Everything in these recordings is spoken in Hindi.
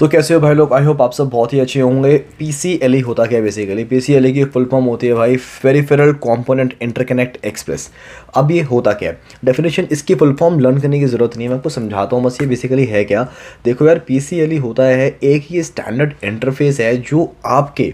तो कैसे हो भाई लोग आई होप आप सब बहुत ही अच्छे होंगे पी सी एल ई होता क्या है basically P C L E की फुल फॉर्म होती है भाई फेरीफेरल कॉम्पोनेंट इंटरकनेक्ट एक्सप्रेस अब ये होता क्या है डेफिनेशन इसकी फुल फॉर्म लर्न करने की ज़रूरत नहीं है मैं आपको समझाता हूँ बस ये बेसिकली है क्या देखो यार पी सी एल ई होता है एक ये स्टैंडर्ड इंटरफेस है जो आपके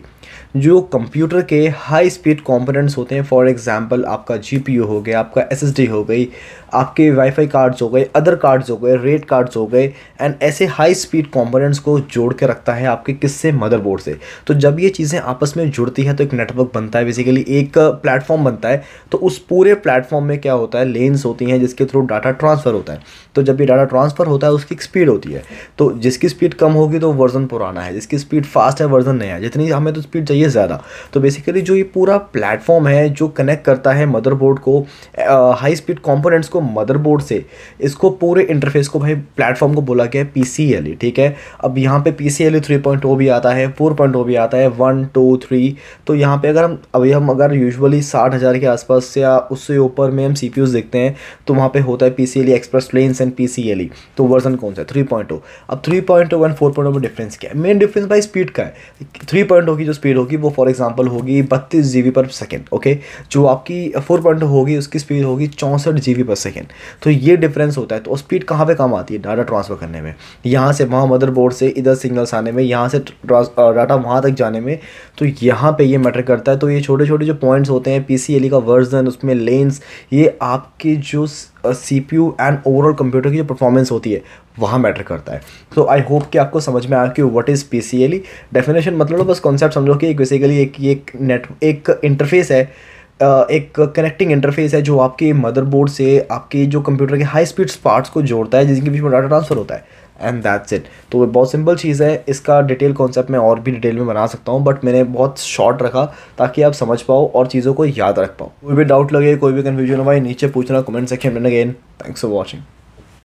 जो कंप्यूटर के हाई स्पीड कंपोनेंट्स होते हैं फॉर एग्जांपल आपका जीपीयू हो गया आपका एसएसडी हो गई आपके वाईफाई कार्ड्स हो गए अदर कार्ड्स हो गए रेड कार्ड्स हो गए एंड ऐसे हाई स्पीड कंपोनेंट्स को जोड़ के रखता है आपके किससे मदरबोर्ड से तो जब ये चीज़ें आपस में जुड़ती हैं तो एक नेटवर्क बनता है बेसिकली एक प्लेटफॉर्म बनता है तो उस पूरे प्लेटफॉर्म में क्या होता है लेंस होती हैं जिसके थ्रू डाटा ट्रांसफ़र होता है तो जब ये डाटा ट्रांसफ़र होता है उसकी एक स्पीड होती है तो जिसकी स्पीड कम होगी तो वर्जन पुराना है जिसकी स्पीड फास्ट है वर्जन नया है जितनी हमें तो स्पीड परसेंट चाहिए ज़्यादा तो बेसिकली जो ये पूरा प्लेटफॉर्म है जो कनेक्ट करता है मदरबोर्ड को हाई स्पीड कॉम्पोनेंट्स को मदरबोर्ड से इसको पूरे इंटरफेस को भाई प्लेटफॉर्म को बोला गया है पी e, ठीक है अब यहाँ पर P C L three point O भी आता है फोर पॉइंट ओ भी आता है वन टू थ्री तो यहाँ पर अगर हम अभी हम अगर यूजली साठ हज़ार के आसपास या उससे ऊपर में हम सी पी देखते हैं तो वहाँ पर होता है P C L express planes and P C L तो वर्जन कौन सा है थ्री पॉइंट ओ अब three point O and four point O में डिफरेंस क्या है मेन डिफरेंस भाई स्पीड का है थ्री पॉइंट ओ की जो स्पीड स्पीड होगी वो फॉर एग्जांपल होगी बत्तीस जी पर सेकेंड ओके जो आपकी फोर पॉइंट होगी उसकी स्पीड होगी चौंसठ जी पर सेकेंड तो ये डिफरेंस होता है तो स्पीड कहाँ पर काम आती है डाटा ट्रांसफ़र करने में यहाँ से वहाँ मदरबोर्ड से इधर सिग्नल्स आने में यहाँ से डाटा वहाँ तक जाने में तो यहाँ पर ये मैटर करता है तो ये छोटे छोटे जो पॉइंट्स होते हैं पी e का वर्जन उसमें लेंस ये आपके जो C P U and overall computer की जो परफॉर्मेंस होती है वहाँ मैटर करता है तो आई होप कि आपको समझ में आया कि what is P C E definition मतलब बस कॉन्सेप्ट समझो कि एक बेसिकली एक एक नेट एक इंटरफेस है एक कनेक्टिंग इंटरफेस है जो आपके मदरबोर्ड से आपके जो कंप्यूटर के हाई स्पीड पार्ट्स को जोड़ता है जिसके बीच में डाटा ट्रांसफ़र होता है एंड दैट्स इट तो वो बहुत सिंपल चीज़ है इसका डिटेल कॉन्सेप्ट मैं और भी डिटेल में बना सकता हूँ बट मैंने बहुत शॉर्ट रखा ताकि आप समझ पाओ और चीज़ों को याद रख पाओ कोई भी डाउट लगे कोई भी कन्फ्यूजन हो भाई नीचे पूछना कमेंट सेक्शन में अगेन थैंक्स फॉर वॉचिंग